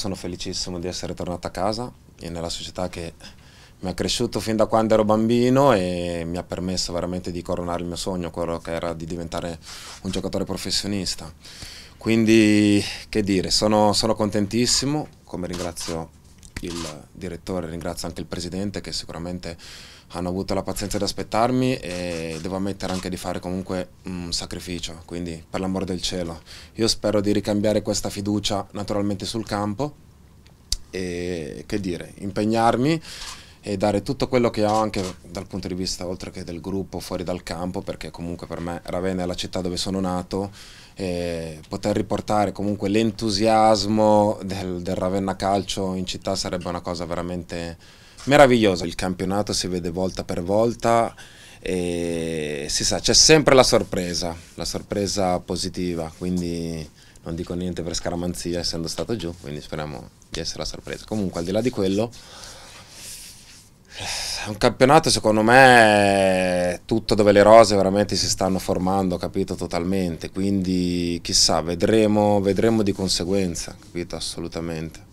Sono felicissimo di essere tornato a casa e nella società che mi ha cresciuto fin da quando ero bambino e mi ha permesso veramente di coronare il mio sogno, quello che era di diventare un giocatore professionista. Quindi, che dire, sono, sono contentissimo, come ringrazio il direttore, ringrazio anche il presidente che sicuramente hanno avuto la pazienza di aspettarmi e devo ammettere anche di fare comunque un sacrificio, quindi per l'amor del cielo. Io spero di ricambiare questa fiducia naturalmente sul campo e che dire, impegnarmi e dare tutto quello che ho anche dal punto di vista oltre che del gruppo fuori dal campo perché comunque per me Ravenna è la città dove sono nato eh, poter riportare comunque l'entusiasmo del, del, Ravenna Calcio in città sarebbe una cosa veramente meravigliosa. Il campionato si vede volta per volta e si sa, c'è sempre la sorpresa, la sorpresa positiva, quindi non dico niente per scaramanzia essendo stato giù, quindi speriamo di essere la sorpresa. Comunque al di là di quello un campionato secondo me tutto dove le rose veramente si stanno formando, capito, totalmente, quindi chissà, vedremo, vedremo di conseguenza, capito, assolutamente.